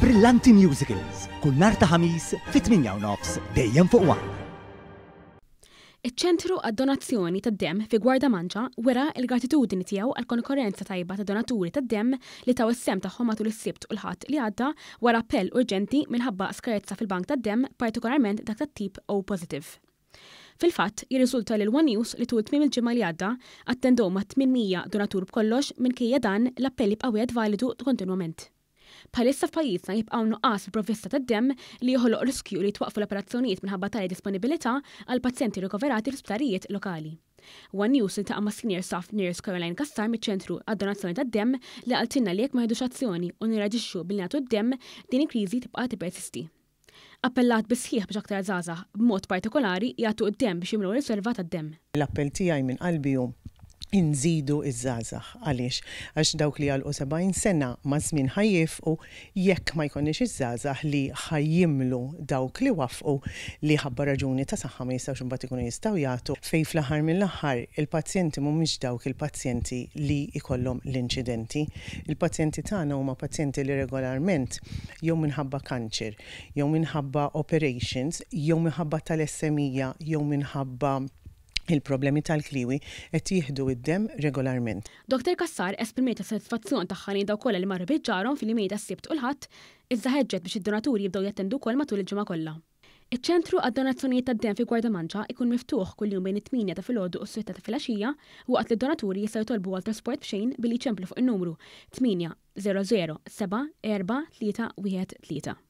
brillanti musicals. Kull nar ta' ħamis fit-8 nofs dejjem fuq wan. Iċ-ċentru għad-donazzjoni tad dem fi Gwarda Manġa wera il-gratitudini tiegħu għal konkurrenza tajba ta' donaturi tad dem li taw is-sem tagħhom matul is-sibt u l-ħadd li għadda wara appell urġenti minħabba skarezza fil-bank tad dem partikolarment dak tat-tip O positive. Fil-fatt, jirriżulta l One News li tul tmim il-ġimgħa li għadda attendow ma' 800 donatur b'kollox minn dan l-appelli b'qawjed validu kontinwament. Palissa f'pajjiżna jibqgħu nuqqas provvista tad-demm li joħloq riskju li twaqfu l-operazzjonijiet minħabba tali disponibilità għal pazjenti rikoverati l-isptarijiet lokali. One News intaqa' ma' senior staff Nurse Caroline Kastar miċ-ċentru għad-donazzjoni tad-demm li għaltinna li jekk ma jħedux azzjoni u nirraġixxu bil nagħtu d-demm din il-kriżi tibqa' tipersisti. Appellat bisħiħ biex aktar żgħażagħ b'mod partikolari jagħtu d-demm biex jimlu riserva tad-demm. L-appell tiegħi minn qalbi jum inżidu iż-żazax għaliex għax dawk li għal 70 sena ma' żmien u jekk ma jkunniex iż-żazax li ħajjimlu dawk li wafqu li ħabba raġuni ta' saħħa ma jistgħux imbagħad ikunu jistgħu jagħtu fejn fl-aħħar mill-aħħar il-pazjenti mhumiex dawk il-pazjenti li ikollhom l-inċidenti. Il-pazjenti tagħna huma pazjenti li regolarment jew minħabba kanċer, jew minħabba operations, jew minħabba tal-SMija, jew minħabba il-problemi tal-kliwi qed jieħdu id-dem regolarment. Dr. Kassar esprimiet s-satisfazzjon tagħha daw kolla li marru biġġarhom fil-imejda s-sibt u l ħat iżda ħeġġet biex id-donaturi jibdow jattendu kol matul il-ġimgħa kollha. Iċ-ċentru għad-donazzjonijiet tad-dem fi Manġa ikun miftuħ kull jum bejn it-8 ta' filgħodu u s sitta ta' filgħaxija waqt li d-donaturi jistgħu jtolbu għal trasport b'xejn billi ċemplu fuq in-numru 8 00 7 4 3 1 3.